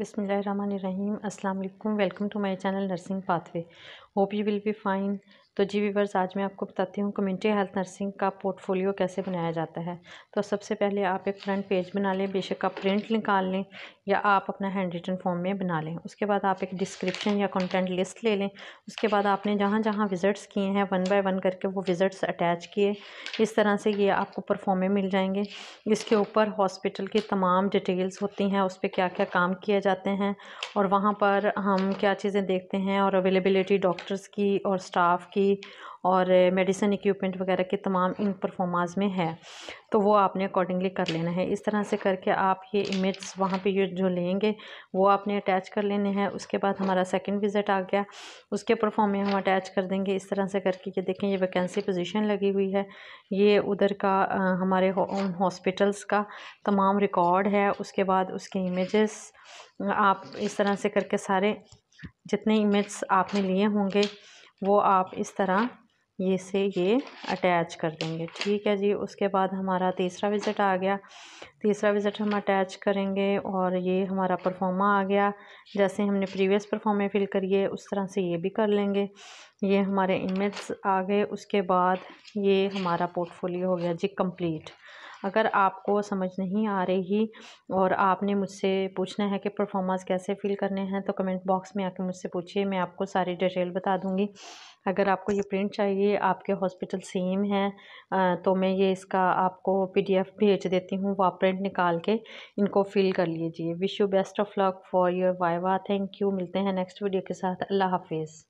बिसमीम अल्लाम welcome to my channel nursing pathway hope you will be fine तो जी वीवर्स आज मैं आपको बताती हूँ कम्युनिटी हेल्थ नर्सिंग का पोर्टफोलियो कैसे बनाया जाता है तो सबसे पहले आप एक फ्रंट पेज बना लें बेशक आप प्रिंट निकाल लें या आप अपना हैंड रिटन फॉर्म में बना लें उसके बाद आप एक डिस्क्रिप्शन या कंटेंट लिस्ट ले लें उसके बाद आपने जहाँ जहाँ विज़िट्स किए हैं वन बाय वन करके वो विज़िट्स अटैच किए इस तरह से ये आपको परफॉर्मे मिल जाएंगे इसके ऊपर हॉस्पिटल की तमाम डिटेल्स होती हैं उस पर क्या क्या काम किए जाते हैं और वहाँ पर हम क्या चीज़ें देखते हैं और अवेलेबिलिटी डॉक्टर डॉक्टर्स की और स्टाफ की और मेडिसिन eh, इक्विपमेंट वगैरह के तमाम इन परफॉर्मास में है तो वो आपने अकॉर्डिंगली कर लेना है इस तरह से करके आप ये इमेज वहाँ पे ये जो लेंगे वो आपने अटैच कर लेने हैं उसके बाद हमारा सेकंड विज़िट आ गया उसके परफॉर्म में हम अटैच कर देंगे इस तरह से करके ये देखें ये वैकेंसी पोजीशन लगी हुई है ये उधर का हमारे हॉस्पिटल्स का तमाम रिकॉर्ड है उसके बाद उसके इमेज़ आप इस तरह से करके सारे जितने इमेज आपने लिए होंगे वो आप इस तरह ये से ये अटैच कर देंगे ठीक है जी उसके बाद हमारा तीसरा विज़िट आ गया तीसरा विज़िट हम अटैच करेंगे और ये हमारा परफॉर्मा आ गया जैसे हमने प्रीवियस परफॉर्मे फिल करिए उस तरह से ये भी कर लेंगे ये हमारे इमेज आ गए उसके बाद ये हमारा पोर्टफोलियो हो गया जी कंप्लीट अगर आपको समझ नहीं आ रही और आपने मुझसे पूछना है कि परफॉर्मेंस कैसे फ़ील करने हैं तो कमेंट बॉक्स में आके मुझसे पूछिए मैं आपको सारी डिटेल बता दूँगी अगर आपको ये प्रिंट चाहिए आपके हॉस्पिटल सेम है तो मैं ये इसका आपको पीडीएफ भेज देती हूँ वह प्रिंट निकाल के इनको फिल कर लीजिए wish you best of luck for your viva thank you मिलते हैं नेक्स्ट वीडियो के साथ अल्लाह हाफिज़